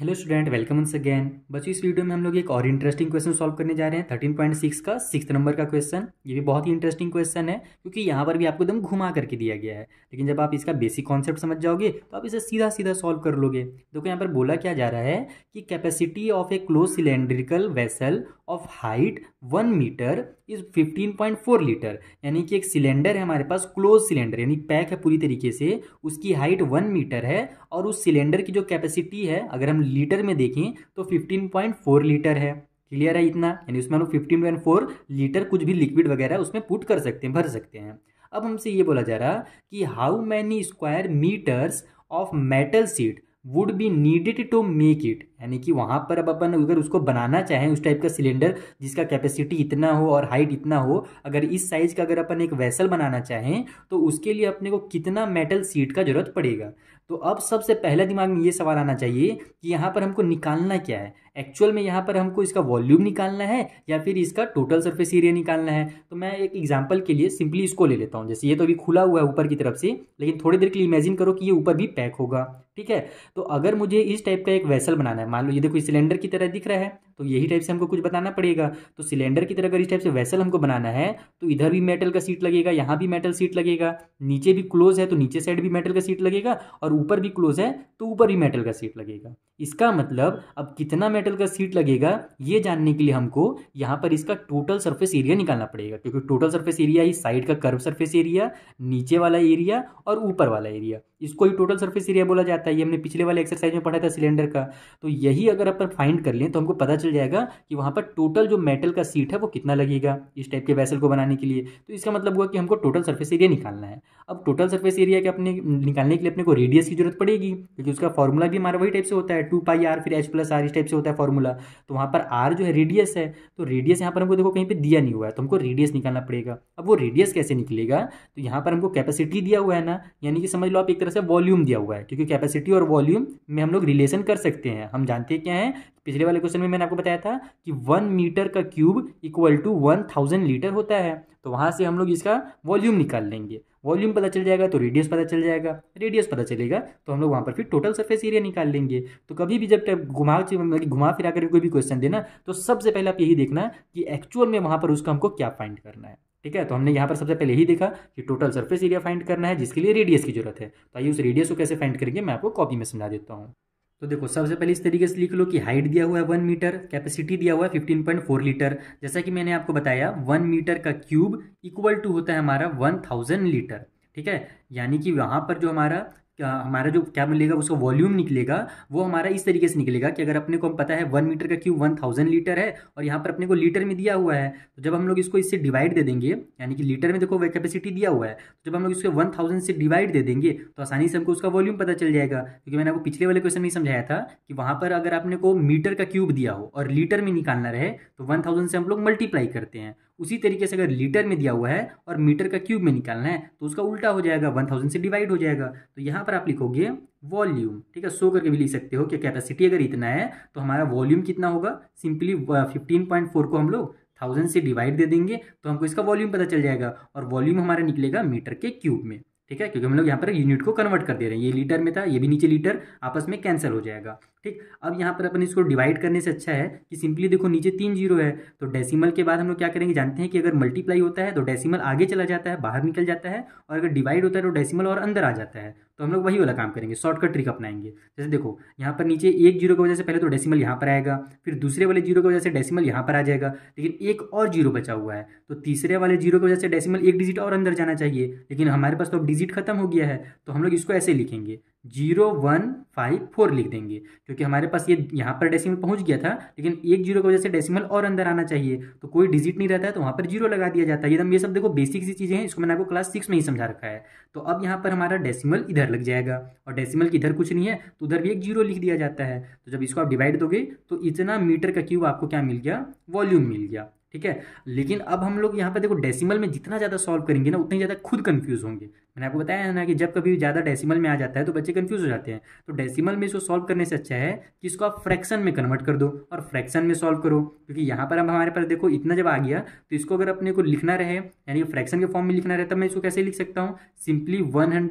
hello student welcome once again बस इस video में हम लोग एक और इंटरेस्टिंग क्वेश्चन सॉल्व करने जा रहे हैं थर्टीन पॉइंट सिक्स का सिक्स नंबर का क्वेश्चन ये भी बहुत ही इंटरेस्टिंग क्वेश्चन है क्योंकि यहाँ पर भी आपको एकदम घुमा करके दिया गया है लेकिन जब आप इसका बेसिक कॉन्सेप्ट समझ जाओगे तो आप इसे सीधा सीधा सॉल्व कर लोगे देखो यहाँ पर बोला क्या जा रहा है कि capacity of a close cylindrical vessel of height one metre is fifteen point four litre यानी कि एक सिलेंडर है हमारे पास क्लोज सिलेंडर यानी पैक है पूरी तरीके से उसकी हाइट वन मीटर है और उस सिलेंडर की जो कैपेसिटी है अगर हम लीटर में देखें तो फिफ्टीन पॉइंट फोर लीटर है क्लियर है इतना यानी उसमें हम लोग फिफ्टीन पॉइंट फोर लीटर कुछ भी लिक्विड वगैरह उसमें पुट कर सकते हैं भर सकते हैं अब हमसे ये बोला जा रहा कि how many square metres of metal sheet would be needed to make it यानी कि वहाँ पर अब अपन अगर उसको बनाना चाहें उस टाइप का सिलेंडर जिसका कैपेसिटी इतना हो और हाइट इतना हो अगर इस साइज़ का अगर अपन एक वैसल बनाना चाहें तो उसके लिए अपने को कितना मेटल सीट का ज़रूरत पड़ेगा तो अब सबसे पहला दिमाग में ये सवाल आना चाहिए कि यहाँ पर हमको निकालना क्या है एक्चुअल में यहाँ पर हमको इसका वॉल्यूम निकालना है या फिर इसका टोटल सरफेस एरिया निकालना है तो मैं एक एग्जाम्पल के लिए सिंपली इसको ले लेता हूँ जैसे ये तो अभी खुला हुआ है ऊपर की तरफ से लेकिन थोड़ी देर के लिए इमेजिन करो कि ये ऊपर भी पैक होगा ठीक है तो अगर मुझे इस टाइप का एक वैसल बनाना है है मान लो यदि कोई सिलेंडर की तरह दिख रहा है तो यही टाइप से हमको कुछ बताना पड़ेगा तो सिलेंडर की तरह अगर इस टाइप से वैसल हमको बनाना है तो इधर भी मेटल का सीट लगेगा यहाँ भी मेटल सीट लगेगा नीचे भी क्लोज है तो नीचे साइड भी मेटल का सीट लगेगा और ऊपर भी क्लोज है तो ऊपर भी मेटल का सीट लगेगा इसका मतलब अब कितना मेटल का सीट लगेगा ये जानने के लिए हमको यहाँ पर इसका टोटल सर्फेस एरिया निकालना पड़ेगा क्योंकि टोटल सर्फेस एरिया ही साइड का कर्व सर्फेस एरिया नीचे वाला एरिया और ऊपर वाला एरिया इसको ही टोटल सर्फेस एरिया बोला जाता है ये हमने पिछले वाले एक्सरसाइज में पढ़ा था सिलेंडर का तो यही अगर अपन फाइंड कर लें तो हमको पता चल जाएगा कि वहाँ पर टोटल जो मेटल का सीट है वो कितना लगेगा इस टाइप के वैसल को बनाने के लिए तो इसका मतलब हुआ कि हमको टोटल सर्फेस एरिया निकालना है अब टोटल सर्फेस एरिया के अपने निकालने के लिए अपने को रेडियस की जरूरत पड़ेगी क्योंकि उसका फॉर्मूला भी हमारा वही टाइप से होता है टू पाई आर फिर एच प्लस आर इस टाइप से होता है फॉर्मूला तो वहाँ पर आर जो है रेडियस है तो रेडियस यहाँ पर हमको देखो कहीं पर दिया नहीं हुआ है तो हमको रेडियस निकालना पड़ेगा अब वो रेडियस कैसे निकलेगा तो यहाँ पर हमको कैपेसिटी दिया हुआ है ना यानी कि समझ लो आप एक तरह से वॉल्यूम दिया हुआ है क्योंकि कैपेसिटी और वॉल्यूम में हम लोग रिलेशन कर सकते हैं हम जानते हैं क्या है पिछले वाले क्वेश्चन में मैंने आपको बताया था कि वन मीटर का cube equal to one thousand litre होता है तो वहाँ से हम लोग इसका वॉल्यूम निकाल लेंगे वॉल्यूम पता चल जाएगा तो रेडियस पता चल जाएगा रेडियस पता चलेगा तो हम लोग वहाँ पर फिर टोटल सरफेस एरिया निकाल लेंगे तो कभी भी जब घुमा मतलब घुमा फिरा कर कोई भी क्वेश्चन देना तो सबसे पहले आप यही देखना कि एक्चुअल में वहाँ पर उसका हमको क्या फाइंड करना है ठीक है तो हमने यहाँ पर सबसे पहले यही देखा कि टोटल सरफेस एरिया फाइंड करना है जिसके लिए रेडियस की जरूरत है तो आइए उस रेडियस को कैसे फाइंड करेंगे मैं आपको कॉपी में समझा देता हूँ तो देखो सबसे पहले इस तरीके से लिख लो कि हाइट दिया हुआ है वन मीटर कैपेसिटी दिया हुआ है फिफ्टीन पॉइंट फोर लीटर जैसा कि मैंने आपको बताया वन मीटर का क्यूब इक्वल टू होता है हमारा वन थाउजेंड लीटर ठीक है यानी कि वहाँ पर जो हमारा हमारा जो क्या मिलेगा उसका वॉल्यूम निकलेगा वो हमारा इस तरीके से निकलेगा कि अगर अपने को हम पता है वन मीटर का क्यूब वन थाउजेंड लीटर है और यहाँ पर अपने को लीटर में दिया हुआ है तो जब हम लोग इसको इससे डिवाइड दे देंगे यानी कि लीटर में देखो कैपेसिटी दिया हुआ है तो जब हम लोग इसको वन थाउजेंड से डिवाइड दे देंगे तो आसानी से हमको उसका वॉल्यूम पता चल जाएगा क्योंकि मैंने आपको पिछले वाले क्वेश्चन में समझाया था कि वहाँ पर अगर आपने को मीटर का क्यूब दिया हो और लीटर में निकालना रहे तो वन थाउजेंड से हम लोग मल्टीप्लाई करते हैं उसी तरीके से अगर लीटर में दिया हुआ है और मीटर का क्यूब में निकालना है तो उसका उल्टा हो जाएगा वन थाउजेंड से डिवाइड हो जाएगा तो यहाँ पर आप लिखोगे वॉल्यूम ठीक है सो करके भी लिख सकते हो कि कैपेसिटी अगर इतना है तो हमारा वॉल्यूम कितना होगा सिंपली फिफ्टीन पॉइंट फोर को हम लोग थाउजेंड से डिवाइड दे देंगे तो हमको इसका वॉल्यूम पता चल जाएगा और वॉल्यूम हमारा निकलेगा मीटर के क्यूब में ठीक है क्योंकि हम लोग यहाँ पर यूनिट को कन्वर्ट कर दे रहे हैं ये लीटर में था ये भी नीचे लीटर आपस में कैंसिल हो जाएगा ठीक अब यहाँ पर अपन इसको डिवाइड करने से अच्छा है कि सिंपली देखो नीचे तीन जीरो है तो डेसिमल के बाद हम लोग क्या करेंगे जानते हैं कि अगर मल्टीप्लाई होता है तो डेसिमल आगे चला जाता है बाहर निकल जाता है और अगर डिवाइड होता है तो डेसिमल और अंदर आ जाता है तो हम लोग वही वाला काम करेंगे शॉर्टकट ट्रिक अपनाएंगे जैसे देखो यहाँ पर नीचे एक जीरो की वजह से पहले तो डेसिमल यहाँ पर आएगा फिर दूसरे वाले जीरो की वजह से डेसिमल यहाँ पर आ जाएगा लेकिन एक और जीरो बचा हुआ है तो तीसरे वाले जीरो की वजह से डेसिमल एक डिजिट और अंदर जाना चाहिए लेकिन हमारे पास तो अब डिजिट खत्म हो गया है तो हम लोग इसको ऐसे लिखेंगे जीरो वन फाइव फोर लिख देंगे क्योंकि हमारे पास ये यहाँ पर डेसिमल पहुँच गया था लेकिन एक जीरो की वजह से डेसिमल और अंदर आना चाहिए तो कोई डिजिट नहीं रहता है तो वहाँ पर जीरो लगा दिया जाता है एकदम तो ये सब देखो बेसिक सी चीज़ें हैं इसको मैंने आपको क्लास सिक्स में ही समझा रखा है तो अब यहाँ पर हमारा डेसिमल इधर लग जाएगा और डेसीमल की इधर कुछ नहीं है तो उधर भी एक जीरो लिख दिया जाता है तो जब इसको आप डिवाइड दोगे तो इतना मीटर का क्यूब आपको क्या मिल गया वॉल्यूम मिल गया ठीक है लेकिन अब हम लोग यहाँ पे देखो डेसिमल में जितना ज़्यादा सॉल्व करेंगे ना उतने ज़्यादा खुद कंफ्यूज होंगे मैंने आपको बताया है ना कि जब कभी ज़्यादा डेसिमल में आ जाता है तो बच्चे कंफ्यूज हो जाते हैं तो डेसिमल में इसको सॉल्व करने से अच्छा है कि इसको आप फ्रैक्शन में कन्वर्ट कर दो और फ्रैक्शन में सॉल्व करो क्योंकि यहाँ पर हम हमारे पास देखो इतना जब आ गया तो इसको अगर अपने को लिखना रहे यानी फ्रैक्शन के फॉर्म में लिखना रहे तो मैं इसको कैसे लिख सकता हूँ सिंपली वन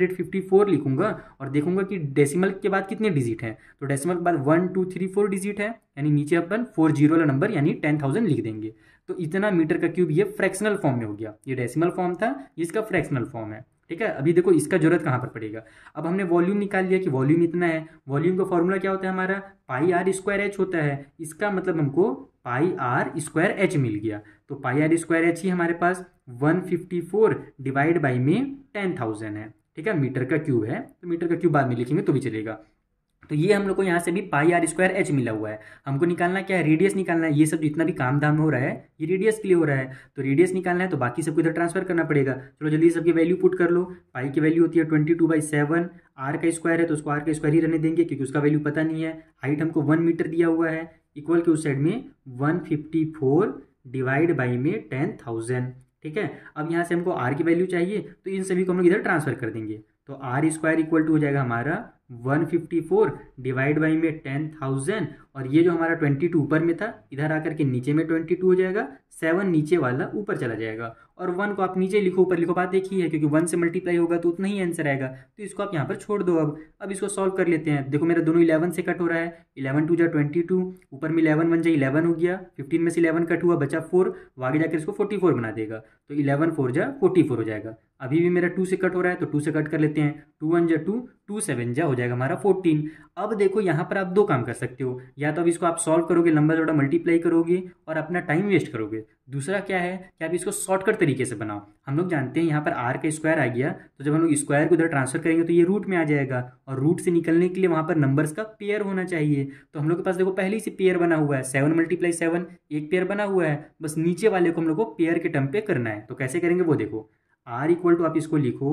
लिखूंगा और देखूंगा कि डेसिमल के बाद कितने डिजिट हैं तो डेसिमल के बाद one two three four digit है यानी नीचे अपन फोर जीरो वाला नंबर यानी टेन थाउजेंड लिख देंगे तो इतना मीटर का क्यूब ये फ्रैक्शनल फॉर्म में हो गया ये डेसिमल फॉर्म था इसका फ्रैक्शनल फॉर्म है ठीक है अभी देखो इसका जरूरत कहाँ पर पड़ेगा अब हमने वॉल्यूम निकाल लिया कि वॉल्यूम इतना है वॉल्यूम का फॉर्मूला क्या होता है हमारा पाई आर स्क्वायर एच होता है इसका मतलब हमको पाई आर स्क्वायर एच मिल गया तो पाई आर स्क्वायर एच ही हमारे पास 154 डिवाइड बाई में 10,000 है ठीक है मीटर का क्यूब है तो मीटर का क्यूब बाद में लिखेंगे तो भी चलेगा तो ये हम लोग को यहाँ से भी पाई आर स्क्वायर एच मिला हुआ है हमको निकालना क्या है रेडियस निकालना है ये सब जितना भी काम धाम हो रहा है ये रेडियस के लिए हो रहा है तो रेडियस निकालना है तो बाकी सबको इधर ट्रांसफर करना पड़ेगा चलो जल्दी सबकी वैल्यू पुट कर लो पाई की वैल्यू होती है twenty two by seven r का स्क्वायर है तो उसको आर का स्क्वायर ही रहने देंगे क्योंकि उसका वैल्यू पता नहीं है हाइट हमको वन मीटर दिया हुआ है इक्वल के उस साइड में one fifty four divide by में टेन थाउजेंड ठीक है अब यहाँ से हमको आर की वैल्यू चाहिए तो इन सभी को हम लोग इधर ट्रांसफर कर देंगे तो आर स्क्वायर इक्वल टू हो जाएगा हमारा 154 डिवाइड बाई में 10,000 और ये जो हमारा 22 ऊपर में था इधर आकर के नीचे में 22 हो जाएगा सेवन नीचे वाला ऊपर चला जाएगा और वन को आप नीचे लिखो ऊपर लिखो बात देखी है क्योंकि वन से मल्टीप्लाई होगा तो उतना ही आंसर आएगा तो इसको आप यहाँ पर छोड़ दो अब अब इसको सॉल्व कर लेते हैं देखो मेरा दोनों इलेवन से कट हो रहा है इलेवन टू जा ट्वेंटी टू ऊपर में इलेवन वन जा इलेवन हो गया फिफ्टीन में से इलेवन कट हुआ बचा फोर आगे जाकर इसको फोर्टी फोर बना देगा तो इलेवन फोर जा फोर्टी फोर हो जाएगा अभी भी मेरा टू से कट हो रहा है तो टू से कट कर लेते हैं टू वन जा टू टू सेवन जा हो जाएगा हमारा फोर्टीन अब देखो यहाँ पर आप दो काम कर सकते हो या तो अब इसको आप सॉल्व करोगे लंबा जोड़ा मल्टीप्लाई करोगे और अपना टाइम वेस्ट करोगे दूसरा क्या है कि आप इसको शॉर्टकट तरीके से बनाओ हम लोग जानते हैं यहाँ पर आर का स्क्वायर आ गया तो जब हम लोग स्क्वायर को उधर ट्रांसफर करेंगे तो ये रूट में आ जाएगा और रूट से निकलने के लिए वहाँ पर नंबर्स का पेयर होना चाहिए तो हम लोग के पास देखो पहले ही से पेयर बना हुआ है सेवन मल्टीप्लाई सेवन एक पेयर बना हुआ है बस नीचे वाले को हम लोग को पेयर के टर्म पे करना है तो कैसे करेंगे वो देखो आर इक्वल टू आप इसको लिखो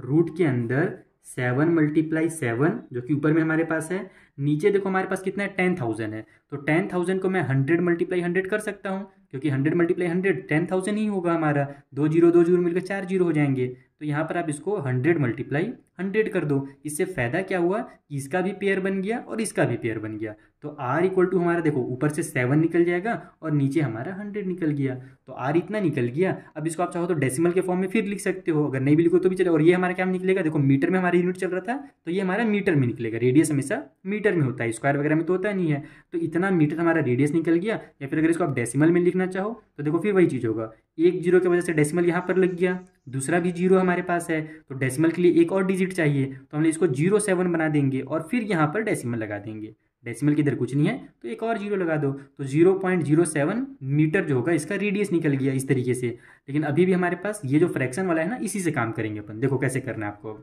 रूट के अंदर सेवन मल्टीप्लाई सेवन जो कि ऊपर में हमारे पास है नीचे देखो हमारे पास कितना है टेन थाउजेंड है तो टेन थाउजेंड को मैं हंड्रेड मल्टीप्लाई हंड्रेड कर सकता हूँ क्योंकि hundred multiply hundred ten thousand ही होगा हमारा दो जीरो दो जीरो मिलकर चार जीरो हो जाएंगे तो यहाँ पर आप इसको हंड्रेड मल्टीप्लाई हंड्रेड कर दो इससे फ़ायदा क्या हुआ कि इसका भी पेयर बन गया और इसका भी पेयर बन गया तो आर इक्वल टू हमारा देखो ऊपर से सेवन निकल जाएगा और नीचे हमारा हंड्रेड निकल गया तो आर इतना निकल गया अब इसको आप चाहो तो डेसिमल के फॉर्म में फिर लिख सकते हो अगर नहीं भी लिखो तो भी चले और ये हमारा क्या निकलेगा देखो मीटर में हमारा यूनिट चल रहा था तो ये हमारा मीटर में निकलेगा रेडियस हमेशा मीटर में होता है स्क्वायर वगैरह में तो होता नहीं है तो इतना मीटर हमारा रेडियस निकल गया या फिर अगर इसको आप डेसिमल में लिखना चाहो तो देखो फिर वही चीज़ होगा एक जीरो की वजह से डेसिमल यहाँ पर लग गया दूसरा भी जीरो हमारे पास है तो डेसीमल के लिए एक और डिजिट डिजिट चाहिए तो हमने इसको जीरो सेवन बना देंगे और फिर यहाँ पर डेसिमल लगा देंगे डेसिमल की इधर कुछ नहीं है तो एक और जीरो लगा दो तो zero point zero seven metre जो होगा इसका रेडियस निकल गया इस तरीके से लेकिन अभी भी हमारे पास ये जो फ्रैक्शन वाला है ना इसी से काम करेंगे अपन देखो कैसे करना है आपको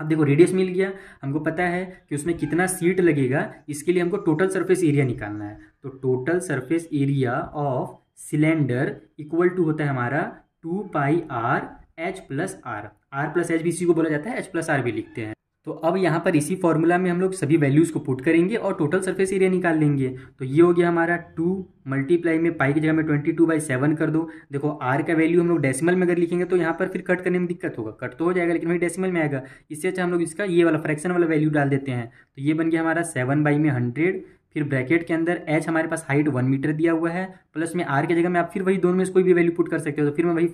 अब देखो रेडियस मिल गया हमको पता है कि उसमें कितना सीट लगेगा इसके लिए हमको टोटल सर्फेस एरिया निकालना है तो total surface area of cylinder equal to होता है हमारा two pi r H plus r r plus H भी इसी को बोला जाता है एच प्लस आर भी लिखते हैं तो अब यहाँ पर इसी फॉर्मूला में हम लोग सभी वैल्यूज़ को पुट करेंगे और टोटल सरफेस एरिया निकाल लेंगे तो ये हो गया हमारा टू मल्टीप्लाई में पाई की जगह में ट्वेंटी टू बाई सेवन कर दो देखो आर का वैल्यू हम लोग डेसिमल में अगर लिखेंगे तो यहाँ पर फिर कट करने में दिक्कत होगा कट तो हो जाएगा लेकिन वही डेसिमल में आएगा इससे अच्छा हम लोग इसका ये वाला फ्रैक्शन वाला वैल्यू डाल देते हैं तो ये बन गया हमारा सेवन बाई में हंड्रेड फिर ब्रैकेट के अंदर एच हमारे पास हाइट वन मीटर दिया हुआ है प्लस में आर की जगह में आप फिर वही दोनों में से कोई भी वैल्यू पुट कर सकते हो तो फिर मैं वही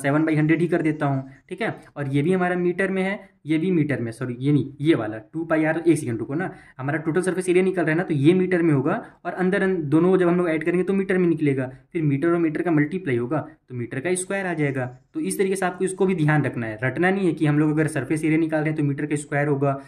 सेवन बाई हंड्रेड ही कर देता हूँ ठीक है और ये भी हमारा मीटर में है ये भी मीटर में सॉरी ये नहीं ये वाला टू पाई आर एक सेकंड रुको ना हमारा टोटल सर्फेस एरिया निकल रहा है ना तो ये मीटर में होगा और अंदर अं, दोनों जब हम लोग ऐड करेंगे तो मीटर में निकलेगा फिर मीटर और मीटर का मल्टीप्लाई होगा तो मीटर का स्क्वायर आ जाएगा तो इस तरीके से आपको इसको भी ध्यान रखना है रटना नहीं है कि हम लोग अगर सर्फेस एरिया निकाल रहे हैं तो मीटर का स्क्वायर होगा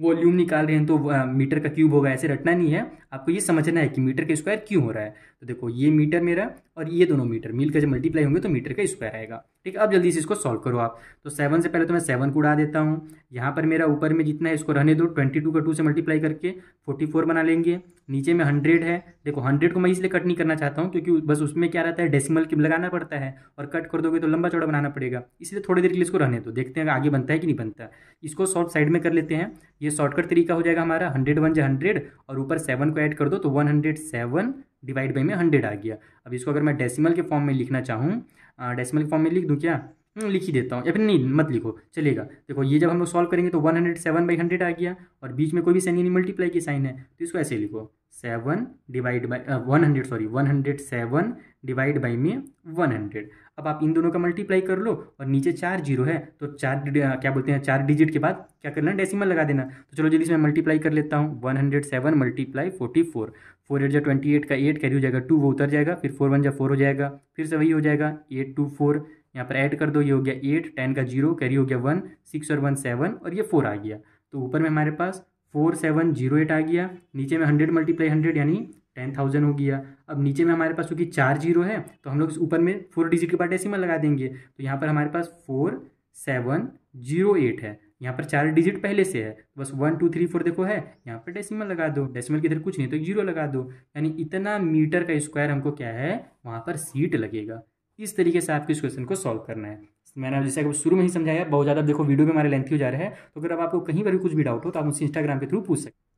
वॉल्यूम निकाल रहे हैं तो मीटर का क्यूब होगा ऐसे रटना नहीं है आपको ये समझना है कि मीटर का स्क्वायर क्यों हो रहा है तो देखो ये मीटर मेरा और ये दोनों मीटर मिलकर जब मल्टीप्लाई होंगे तो मीटर का स्क्वायर आएगा ठीक है अब जल्दी से इसको सॉल्व करो आप तो सेवन से पहले तो मैं सेवन को उड़ा देता हूँ यहाँ पर मेरा ऊपर में जितना है इसको रहने दो ट्वेंटी टू का टू से मल्टीप्लाई करके फोर्टी फोर बना लेंगे नीचे में हंड्रेड है देखो हंड्रेड को मैं इसलिए कट नहीं करना चाहता हूँ क्योंकि बस उसमें क्या रहता है डेसिमल की लगाना पड़ता है और कट कर दोगे तो लंबा चौड़ा बनाना पड़ेगा इसलिए थोड़ी देर के लिए इसको रहने दो देखते हैं आगे बनता है कि नहीं बनता इसको शॉर्ट साइड में कर लेते हैं ये शॉर्टकट तरीका हो जाएगा हमारा हंड्रेड वन जो हंड्रेड और ऊपर सेवन को ऐड कर दो तो one hundred seven divide by में हंड्रेड आ गया अब इसको अगर मैं डेसिमल के फॉर्म में लिखना चाहूँ डेसिमल के फॉर्म में लिख दूँ क्या हम्म, लिख ही देता हूँ या फिर नहीं मत लिखो चलेगा देखो ये जब हम लोग सॉल्व करेंगे तो one hundred seven by hundred आ गया और बीच में कोई भी सैनी मल्टीप्लाई की साइन है तो इसको ऐसे लिखो seven divide by one hundred sorry one hundred seven divide by में वन हंड्रेड अब आप इन दोनों का मल्टीप्लाई कर लो और नीचे चार जीरो है तो चार क्या बोलते हैं चार डिजिट के बाद क्या करना है लगा देना तो चलो जल्दी से मैं मल्टीप्लाई कर लेता हूँ one hundred seven multiply forty four four eight जो ट्वेंटी एट का एट कैरी हो जाएगा टू वो उतर जाएगा फिर फोर वन जो फोर हो जाएगा फिर से वही हो जाएगा एट टू फोर यहाँ पर ऐड कर दो ये हो गया एट टेन का जीरो कैरी हो गया वन सिक्स और वन सेवन और ये फोर आ गया तो ऊपर में हमारे पास फोर सेवन जीरो एट आ गया नीचे में हंड्रेड मल्टीप्लाई हंड्रेड यानी टेन थाउजेंड हो गया अब नीचे में हमारे पास क्योंकि चार जीरो है तो हम लोग इस ऊपर में फोर डिजिट के बाद डेसिमल लगा देंगे तो यहाँ पर हमारे पास फोर सेवन जीरो एट है यहाँ पर चार डिजिट पहले से है बस वन टू थ्री फोर देखो है यहाँ पर डेसिमल लगा दो डेसिमल की इधर कुछ नहीं तो जीरो लगा दो यानी इतना मीटर का स्क्वायर हमको क्या है वहाँ पर सीट लगेगा इस तरीके से आपको इस क्वेश्चन को सॉल्व करना है मैंने जैसे अगर शुरू में ही समझाया बहुत ज़्यादा देखो वीडियो में हमारे लेंथी हो जा रहा है तो अगर आपको कहीं पर भी कुछ भी डाउट हो तो आप मुझसे इंस्टाग्राम के थ्रू पूछ सकते हैं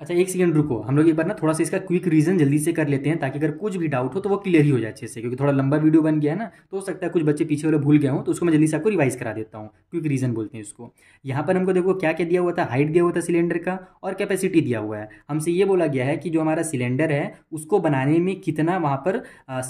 अच्छा एक सेकंड रुको हम लोग एक बार ना थोड़ा सा इसका क्विक रीजन जल्दी से कर लेते हैं ताकि अगर कुछ भी डाउट हो तो वो क्लियर ही हो जाए अच्छे से क्योंकि थोड़ा लंबा वीडियो बन गया है ना तो हो सकता है कुछ बच्चे पीछे वाले भूल गए हों तो उसको मैं जल्दी से आपको रिवाइज करा देता हूँ क्विक रीजन बोलते हैं इसको यहाँ पर हमको देखो क्या क्या दिया हुआ था हाइट दिया हुआ था सिलेंडर का और कैपेसिटी दिया हुआ है हमसे ये बोला गया है कि जो हमारा सिलेंडर है उसको बनाने में कितना वहाँ पर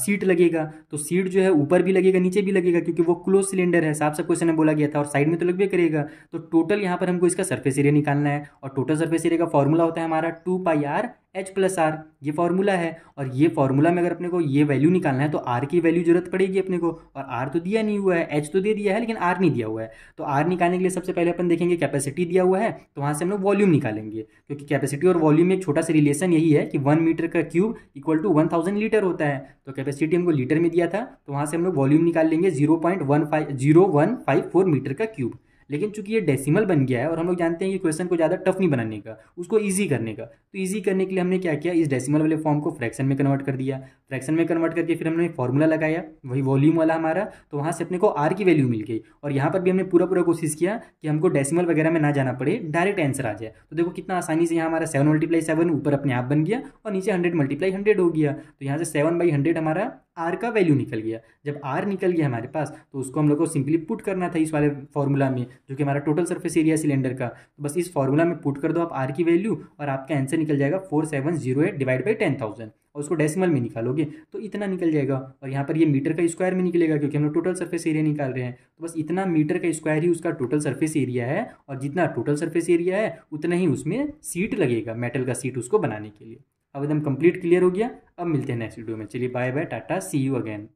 सीट लगेगा तो सीट जो है ऊपर भी लगेगा नीचे भी लगेगा क्योंकि वो क्लोज सिलेंडर है साफ साफ क्वेश्चन में बोला गया था और साइड में तो लग भी करेगा तो टोटल यहाँ पर हमको इसका सर्फेस एरिया निकालना है और टोटल सर्फेस एरिया का फॉर्मूला होता है हमारा two pi r H plus r ये फॉर्मूला है और ये फॉर्मूला में अगर अपने को ये वैल्यू निकालना है तो आर की वैल्यू जरूरत पड़ेगी अपने को और आर तो दिया नहीं हुआ है एच तो दे दिया है लेकिन आर नहीं दिया हुआ है तो आर निकालने के लिए सबसे पहले अपन देखेंगे कैपेसिटी दिया हुआ है तो वहाँ से हम लोग वॉल्यूम निकालेंगे क्योंकि कैपेसिटी और वॉल्यूम में एक छोटा सा रिलेशन यही है कि वन मीटर का cube equal to one thousand litre होता है तो कैपेसिटी हमको लीटर में दिया था तो वहाँ से हम लोग वॉल्यूम निकाल लेंगे zero point one five zero one five four metre का क्यूब लेकिन चूंकि ये डेसिमल बन गया है और हम लोग जानते हैं कि क्वेश्चन को ज़्यादा टफ नहीं बनाने का उसको ईजी करने का तो ईजी करने के लिए हमने क्या किया इस डेसिमल वाले फॉर्म को फ्रैक्शन में कन्वर्ट कर दिया फ्रैक्शन में कन्वर्ट करके फिर हमने फॉर्मूला लगाया वही वॉल्यूम वाला हमारा तो वहाँ से अपने को आर की वैल्यू मिल गई और यहाँ पर भी हमने पूरा पूरा कोशिश किया कि हमको डेसीमल वगैरह में ना जाना पड़े डायरेक्ट आंसर आ जाए तो देखो कितना आसानी से यहाँ हमारा सेवन मल्टीप्लाई सेवन ऊपर अपने आप बन गया और नीचे हंड्रेड मल्टीप्लाई हंड्रेड हो गया तो यहाँ से सेवन बाई हंड्रेड हमारा आर का वैल्यू निकल गया जब आर निकल गया हमारे पास तो उसको हम लोग को सिंपली पुट करना था इस वाले फॉर्मूला में जो कि हमारा टोटल सरफेस एरिया सिलेंडर का तो बस इस फॉर्मूला में पुट कर दो आप आर की वैल्यू और आपका आंसर निकल जाएगा four seven zero eight divide by ten thousand और उसको डेसिमल में निकालोगे तो इतना निकल जाएगा और यहाँ पर ये मीटर का स्क्वायर में निकलेगा क्योंकि हम लोग टोटल सर्फेस एरिया निकाल रहे हैं तो बस इतना मीटर का स्क्वायर ही उसका टोटल सर्फेस एरिया है और जितना टोटल सर्फेस एरिया है उतना ही उसमें सीट लगेगा मेटल का सीट उसको बनाने के लिए अब एकदम कंप्लीट क्लियर हो गया अब मिलते हैं नेक्स्ट वीडियो में चलिए bye bye tata see you again